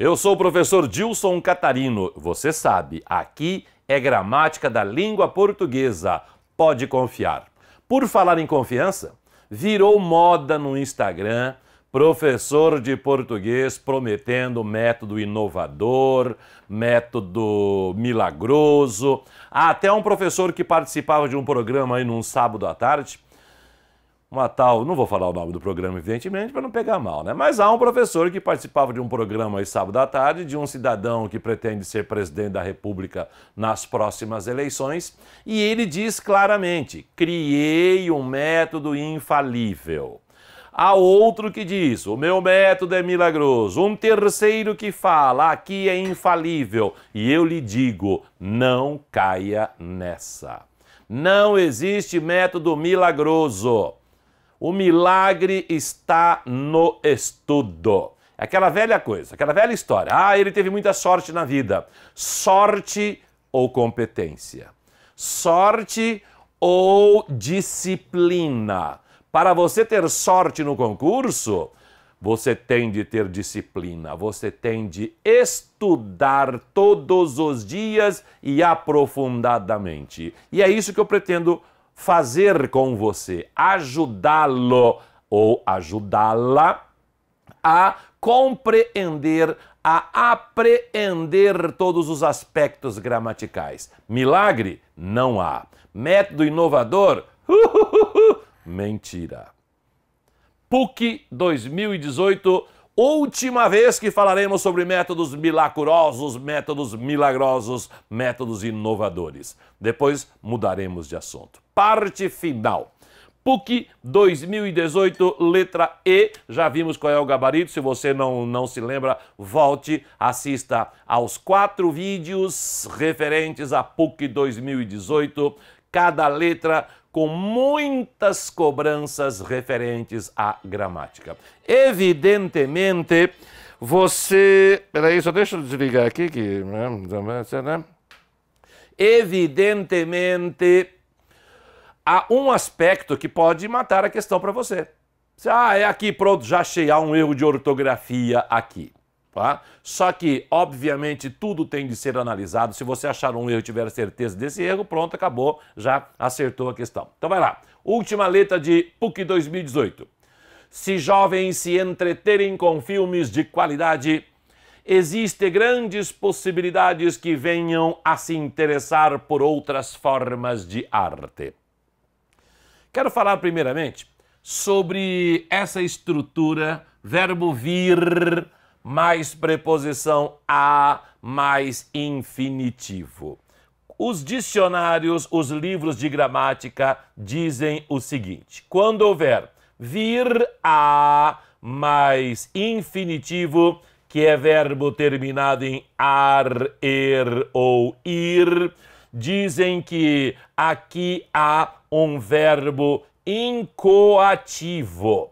Eu sou o professor Dilson Catarino. Você sabe, aqui é gramática da língua portuguesa. Pode confiar. Por falar em confiança, virou moda no Instagram professor de português prometendo método inovador, método milagroso. Há até um professor que participava de um programa aí num sábado à tarde uma tal, não vou falar o nome do programa, evidentemente, para não pegar mal, né? Mas há um professor que participava de um programa aí sábado à tarde, de um cidadão que pretende ser presidente da República nas próximas eleições, e ele diz claramente: criei um método infalível. Há outro que diz: o meu método é milagroso. Um terceiro que fala: aqui é infalível. E eu lhe digo: não caia nessa. Não existe método milagroso. O milagre está no estudo. Aquela velha coisa, aquela velha história. Ah, ele teve muita sorte na vida. Sorte ou competência? Sorte ou disciplina? Para você ter sorte no concurso, você tem de ter disciplina, você tem de estudar todos os dias e aprofundadamente. E é isso que eu pretendo fazer com você, ajudá-lo ou ajudá-la a compreender, a apreender todos os aspectos gramaticais. Milagre? Não há. Método inovador? Mentira. PUC 2018 Última vez que falaremos sobre métodos milagrosos, métodos milagrosos, métodos inovadores. Depois mudaremos de assunto. Parte final. PUC 2018, letra E. Já vimos qual é o gabarito. Se você não, não se lembra, volte, assista aos quatro vídeos referentes a PUC 2018. Cada letra com muitas cobranças referentes à gramática. Evidentemente, você. Peraí, só deixa eu desligar aqui que. Né, evidentemente, há um aspecto que pode matar a questão para você. Ah, é aqui, pronto, já achei, há um erro de ortografia aqui. Tá? Só que, obviamente, tudo tem de ser analisado. Se você achar um erro e tiver certeza desse erro, pronto, acabou, já acertou a questão. Então vai lá. Última letra de PUC 2018. Se jovens se entreterem com filmes de qualidade, existem grandes possibilidades que venham a se interessar por outras formas de arte. Quero falar primeiramente sobre essa estrutura verbo vir mais preposição a, mais infinitivo. Os dicionários, os livros de gramática dizem o seguinte: quando houver vir a mais infinitivo, que é verbo terminado em ar, er ou ir, dizem que aqui há um verbo incoativo.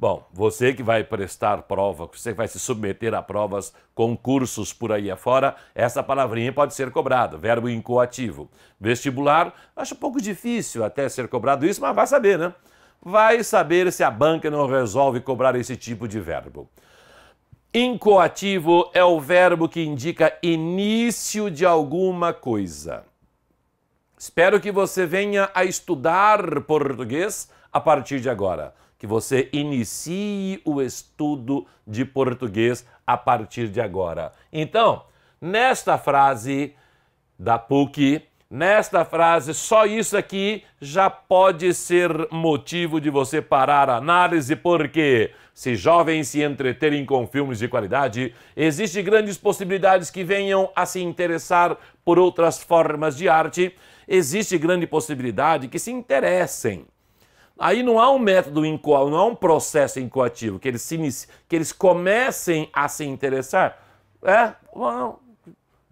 Bom, você que vai prestar prova, você que vai se submeter a provas, concursos por aí afora, essa palavrinha pode ser cobrada, verbo incoativo. Vestibular, acho um pouco difícil até ser cobrado isso, mas vai saber, né? Vai saber se a banca não resolve cobrar esse tipo de verbo. Incoativo é o verbo que indica início de alguma coisa. Espero que você venha a estudar português a partir de agora que você inicie o estudo de português a partir de agora. Então, nesta frase da PUC, nesta frase, só isso aqui já pode ser motivo de você parar a análise, porque se jovens se entreterem com filmes de qualidade, existem grandes possibilidades que venham a se interessar por outras formas de arte, existe grande possibilidade que se interessem Aí não há um método incoativo, não há um processo incoativo, que eles, se que eles comecem a se interessar. É,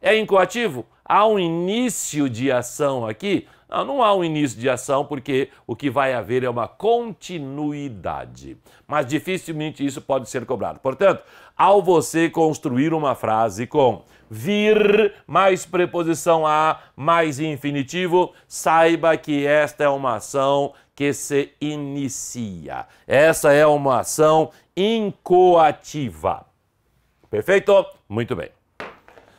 é incoativo? Há um início de ação aqui? Não, não há um início de ação, porque o que vai haver é uma continuidade. Mas dificilmente isso pode ser cobrado. Portanto, ao você construir uma frase com vir mais preposição a mais infinitivo, saiba que esta é uma ação que se inicia. Essa é uma ação incoativa. Perfeito? Muito bem.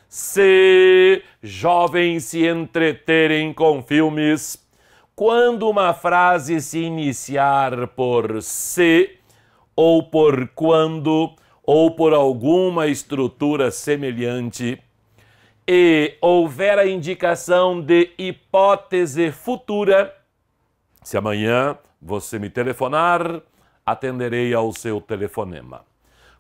Se jovens se entreterem com filmes, quando uma frase se iniciar por se, ou por quando, ou por alguma estrutura semelhante, e houver a indicação de hipótese futura, se amanhã você me telefonar, atenderei ao seu telefonema.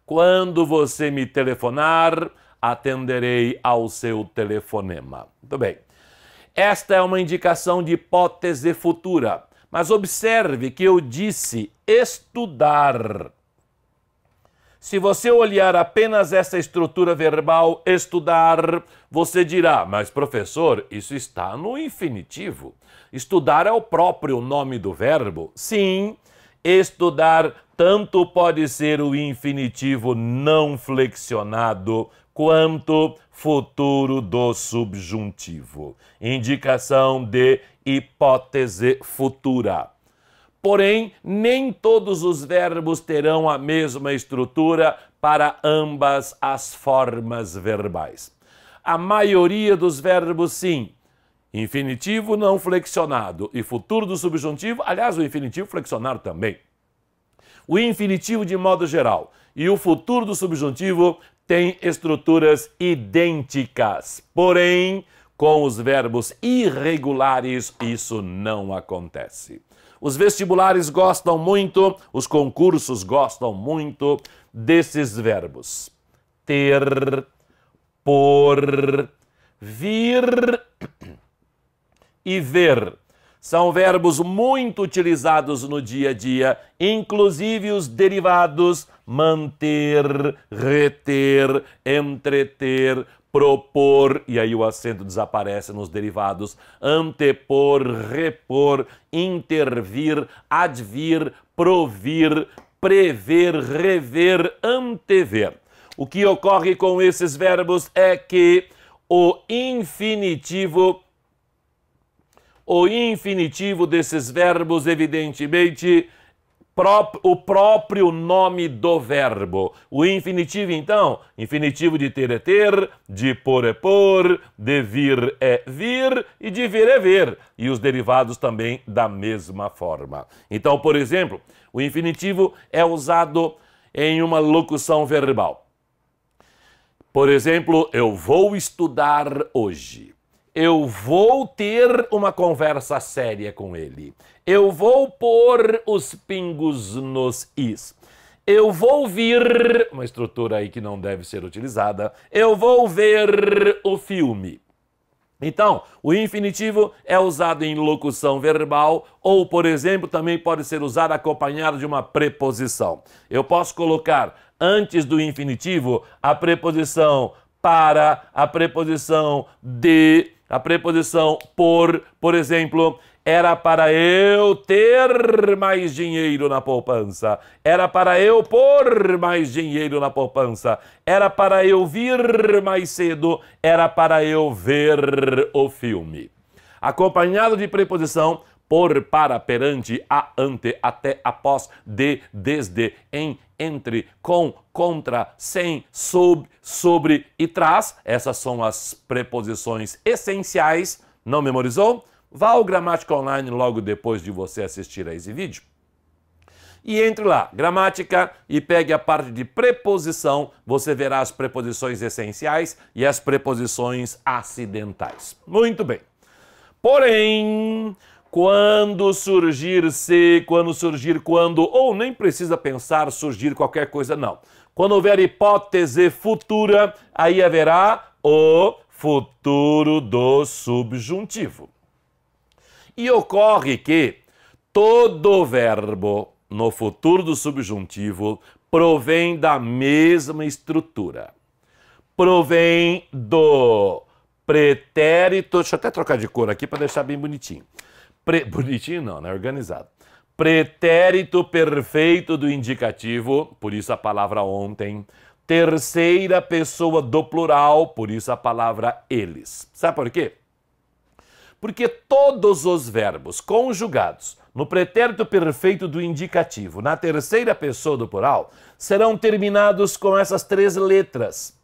Quando você me telefonar, atenderei ao seu telefonema. Muito bem. Esta é uma indicação de hipótese futura, mas observe que eu disse estudar. Se você olhar apenas essa estrutura verbal estudar, você dirá: Mas, professor, isso está no infinitivo. Estudar é o próprio nome do verbo? Sim, estudar tanto pode ser o infinitivo não flexionado quanto futuro do subjuntivo. Indicação de hipótese futura. Porém, nem todos os verbos terão a mesma estrutura para ambas as formas verbais. A maioria dos verbos, sim. Infinitivo não flexionado e futuro do subjuntivo, aliás, o infinitivo flexionado também. O infinitivo de modo geral e o futuro do subjuntivo têm estruturas idênticas. Porém, com os verbos irregulares, isso não acontece. Os vestibulares gostam muito, os concursos gostam muito desses verbos. Ter, por, vir e ver. São verbos muito utilizados no dia a dia, inclusive os derivados manter, reter, entreter, propor, e aí o acento desaparece nos derivados, antepor, repor, intervir, advir, provir, prever, rever, antever. O que ocorre com esses verbos é que o infinitivo o infinitivo desses verbos evidentemente o próprio nome do verbo. O infinitivo, então, infinitivo de ter é ter, de pôr é pôr, de vir é vir e de ver é ver. E os derivados também da mesma forma. Então, por exemplo, o infinitivo é usado em uma locução verbal. Por exemplo, eu vou estudar hoje. Eu vou ter uma conversa séria com ele. Eu vou pôr os pingos nos is. Eu vou vir, uma estrutura aí que não deve ser utilizada. Eu vou ver o filme. Então, o infinitivo é usado em locução verbal ou, por exemplo, também pode ser usado acompanhado de uma preposição. Eu posso colocar antes do infinitivo a preposição para, a preposição de, a preposição por, por exemplo, era para eu ter mais dinheiro na poupança. Era para eu pôr mais dinheiro na poupança. Era para eu vir mais cedo. Era para eu ver o filme. Acompanhado de preposição, por, para, perante, a, ante, até, após, de, desde, em, entre, com, contra, sem, sob, sobre e tras. Essas são as preposições essenciais. Não memorizou? Vá ao Gramática Online logo depois de você assistir a esse vídeo e entre lá, gramática, e pegue a parte de preposição. Você verá as preposições essenciais e as preposições acidentais. Muito bem. Porém, quando surgir se, quando surgir quando, ou nem precisa pensar surgir qualquer coisa, não. Quando houver hipótese futura, aí haverá o futuro do subjuntivo. E ocorre que todo verbo no futuro do subjuntivo provém da mesma estrutura. Provém do pretérito. Deixa eu até trocar de cor aqui para deixar bem bonitinho. Pre, bonitinho não, né? Organizado. Pretérito perfeito do indicativo, por isso a palavra ontem. Terceira pessoa do plural, por isso a palavra eles. Sabe por quê? Porque todos os verbos conjugados no pretérito perfeito do indicativo, na terceira pessoa do plural, serão terminados com essas três letras.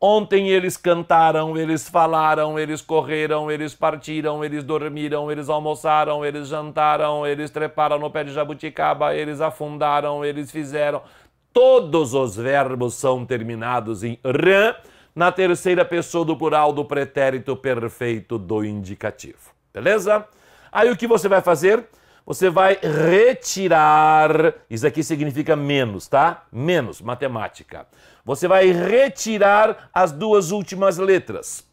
Ontem eles cantaram, eles falaram, eles correram, eles partiram, eles dormiram, eles almoçaram, eles jantaram, eles treparam no pé de jabuticaba, eles afundaram, eles fizeram. Todos os verbos são terminados em ran na terceira pessoa do plural do pretérito perfeito do indicativo. Beleza? Aí o que você vai fazer? Você vai retirar. Isso aqui significa menos, tá? Menos, matemática. Você vai retirar as duas últimas letras.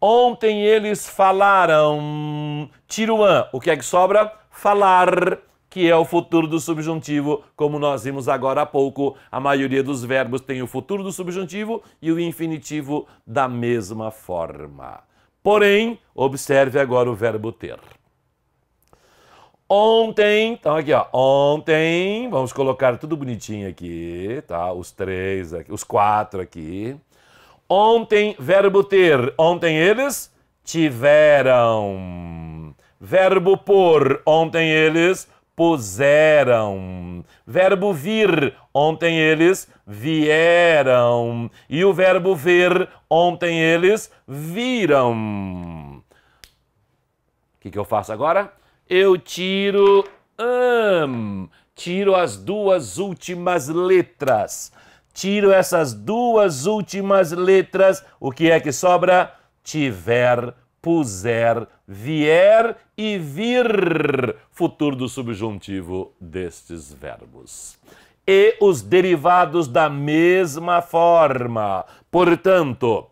Ontem eles falaram. Tira o an. O que é que sobra? Falar que é o futuro do subjuntivo, como nós vimos agora há pouco. A maioria dos verbos tem o futuro do subjuntivo e o infinitivo da mesma forma. Porém, observe agora o verbo ter. Ontem, então aqui ó, ontem, vamos colocar tudo bonitinho aqui, tá? Os três aqui, os quatro aqui. Ontem, verbo ter, ontem eles tiveram. Verbo por, ontem eles puseram. Verbo vir, ontem eles vieram. E o verbo ver, ontem eles viram. O que, que eu faço agora? Eu tiro am, tiro as duas últimas letras. Tiro essas duas últimas letras, o que é que sobra? Tiver puser, vier e vir, futuro do subjuntivo destes verbos. E os derivados da mesma forma. Portanto,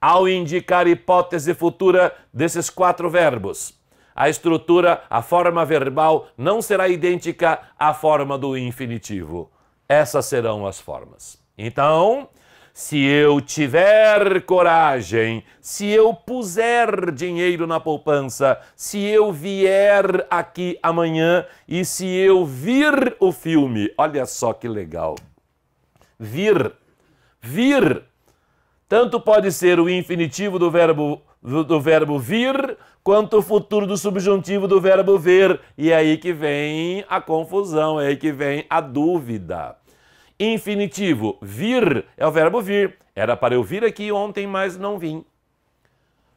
ao indicar hipótese futura desses quatro verbos, a estrutura, a forma verbal não será idêntica à forma do infinitivo. Essas serão as formas. Então, se eu tiver coragem, se eu puser dinheiro na poupança, se eu vier aqui amanhã e se eu vir o filme. Olha só que legal. Vir. Vir. Tanto pode ser o infinitivo do verbo do verbo vir, quanto o futuro do subjuntivo do verbo ver. E é aí que vem a confusão, é aí que vem a dúvida. Infinitivo, vir é o verbo vir. Era para eu vir aqui ontem, mas não vim.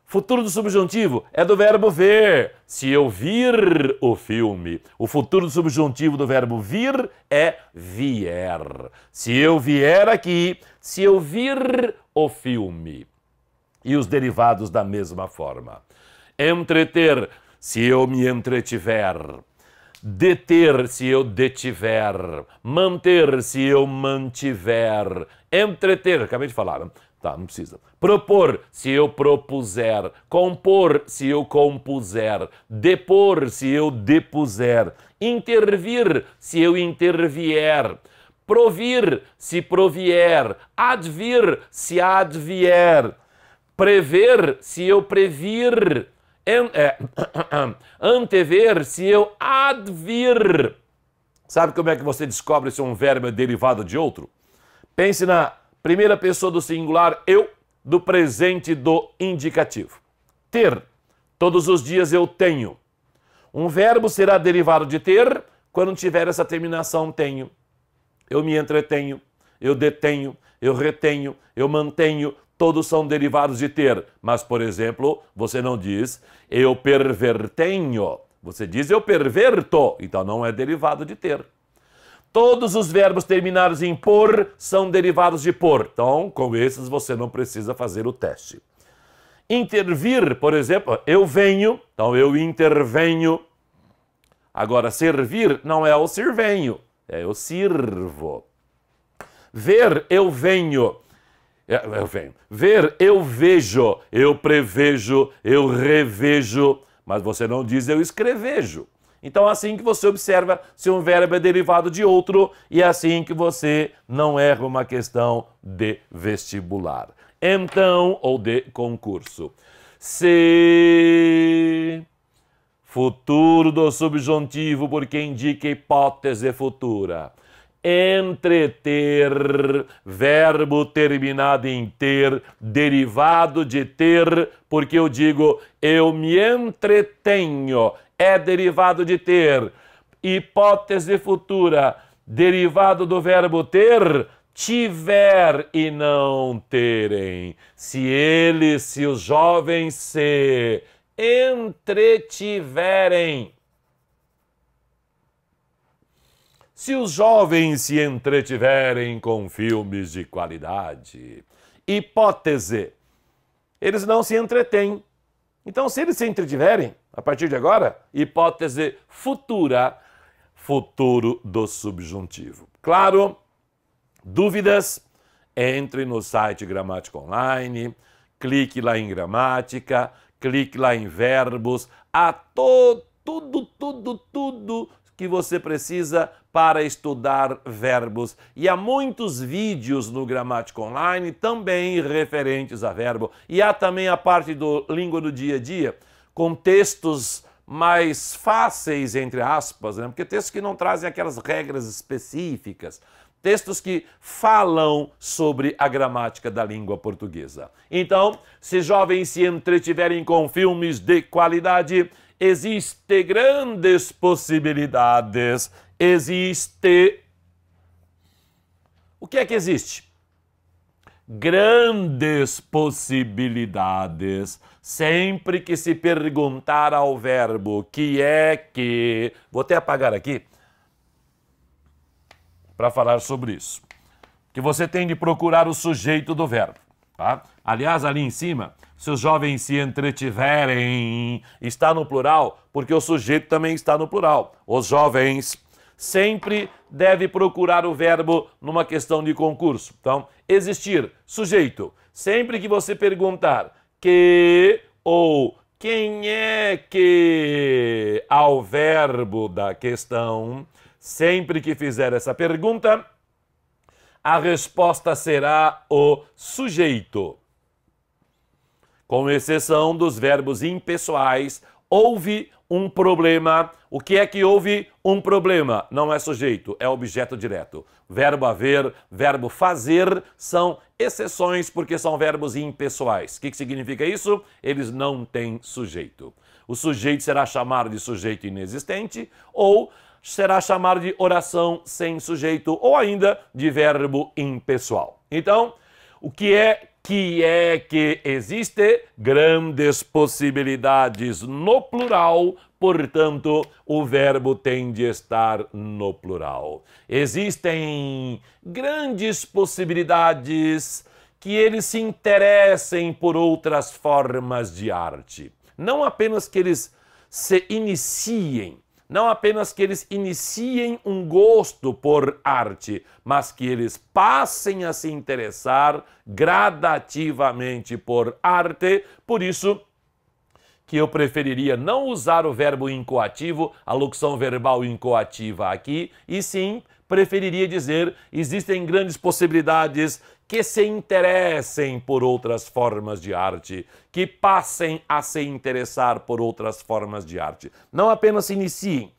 Futuro do subjuntivo é do verbo ver. Se eu vir o filme, o futuro do subjuntivo do verbo vir é vier. Se eu vier aqui, se eu vir o filme. E os derivados da mesma forma. Entreter, se eu me entretiver. Deter se eu detiver, manter se eu mantiver, entreter, acabei de falar, né? tá, não precisa. Propor se eu propuser, compor se eu compuser, depor se eu depuser, intervir se eu intervier, provir se provier, advir se advier, prever se eu previr, é, antever, se eu advir. Sabe como é que você descobre se um verbo é derivado de outro? Pense na primeira pessoa do singular, eu, do presente do indicativo. Ter. Todos os dias eu tenho. Um verbo será derivado de ter quando tiver essa terminação tenho. Eu me entretenho, eu detenho, eu retenho, eu mantenho, todos são derivados de ter. Mas, por exemplo, você não diz eu pervertenho. Você diz eu perverto. Então não é derivado de ter. Todos os verbos terminados em por são derivados de por. Então, com esses você não precisa fazer o teste. Intervir, por exemplo, eu venho, então eu intervenho. Agora, servir não é o sirvenho, é o sirvo. Ver, eu venho. É, eu venho. Ver, eu vejo, eu prevejo, eu revejo, mas você não diz eu escrevejo. Então, é assim que você observa se um verbo é derivado de outro, e é assim que você não erra uma questão de vestibular. Então, ou de concurso. Se. Futuro do subjuntivo, porque indica hipótese futura entreter, verbo terminado em ter, derivado de ter, porque eu digo eu me entretenho, é derivado de ter. Hipótese futura, derivado do verbo ter, tiver e não terem. Se eles, se os jovens se entretiverem, se os jovens se entretiverem com filmes de qualidade. Hipótese: eles não se entretêm. Então, se eles se entretiverem, a partir de agora, hipótese futura, futuro do subjuntivo. Claro, dúvidas? Entre no site Gramática Online, clique lá em gramática, clique lá em verbos, a to, tudo, tudo, tudo que você precisa para estudar verbos. E há muitos vídeos no Gramática Online também referentes a verbo. E há também a parte do Língua do Dia a Dia, com textos mais fáceis, entre aspas, né? porque textos que não trazem aquelas regras específicas textos que falam sobre a gramática da língua portuguesa. Então, se jovens se entretiverem com filmes de qualidade, existe grandes possibilidades. Existe. O que é que existe? Grandes possibilidades. Sempre que se perguntar ao verbo que é que. Vou até apagar aqui para falar sobre isso. Que você tem de procurar o sujeito do verbo. Tá? Aliás, ali em cima se os jovens se entretiverem, está no plural, porque o sujeito também está no plural. Os jovens sempre deve procurar o verbo numa questão de concurso. Então, existir, sujeito. Sempre que você perguntar que ou quem é que ao verbo da questão, sempre que fizer essa pergunta, a resposta será o sujeito com exceção dos verbos impessoais, houve um problema. O que é que houve um problema? Não é sujeito, é objeto direto. Verbo haver, verbo fazer são exceções porque são verbos impessoais. O que, que significa isso? Eles não têm sujeito. O sujeito será chamado de sujeito inexistente ou será chamado de oração sem sujeito ou ainda de verbo impessoal. Então, o que é que é que existe grandes possibilidades no plural, portanto, o verbo tem de estar no plural. Existem grandes possibilidades que eles se interessem por outras formas de arte. Não apenas que eles se iniciem, não apenas que eles iniciem um gosto por arte, mas que eles passem a se interessar gradativamente por arte. Por isso, que eu preferiria não usar o verbo incoativo, a locução verbal incoativa aqui, e sim preferiria dizer existem grandes possibilidades que se interessem por outras formas de arte, que passem a se interessar por outras formas de arte. Não apenas se iniciem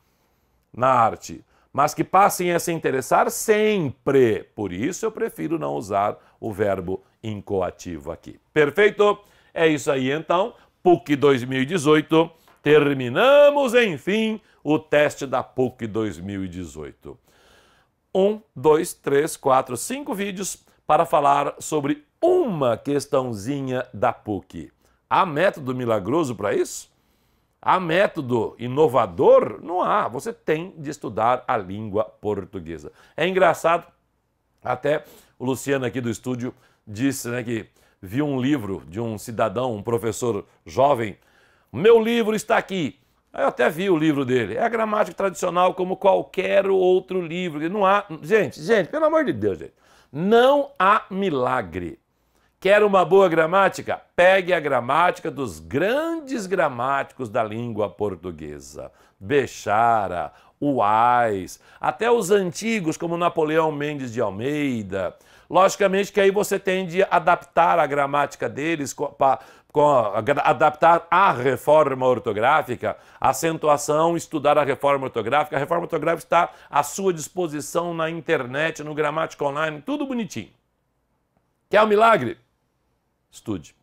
na arte, mas que passem a se interessar sempre. Por isso eu prefiro não usar o verbo incoativo aqui. Perfeito? É isso aí então. PUC 2018. Terminamos, enfim, o teste da PUC 2018. Um, dois, três, quatro, cinco vídeos para falar sobre uma questãozinha da PUC. Há método milagroso para isso? Há método inovador? Não há. Você tem de estudar a língua portuguesa. É engraçado, até o Luciano aqui do estúdio disse né, que viu um livro de um cidadão, um professor jovem. Meu livro está aqui. Eu até vi o livro dele. É a gramática tradicional como qualquer outro livro. Não há. Gente, gente, pelo amor de Deus, gente. Não há milagre. Quer uma boa gramática? Pegue a gramática dos grandes gramáticos da língua portuguesa. Bechara, Uais, até os antigos como Napoleão Mendes de Almeida, Logicamente que aí você tem de adaptar a gramática deles para adaptar a reforma ortográfica, acentuação, estudar a reforma ortográfica. A reforma ortográfica está à sua disposição na internet, no Gramática Online, tudo bonitinho. Quer um milagre? Estude.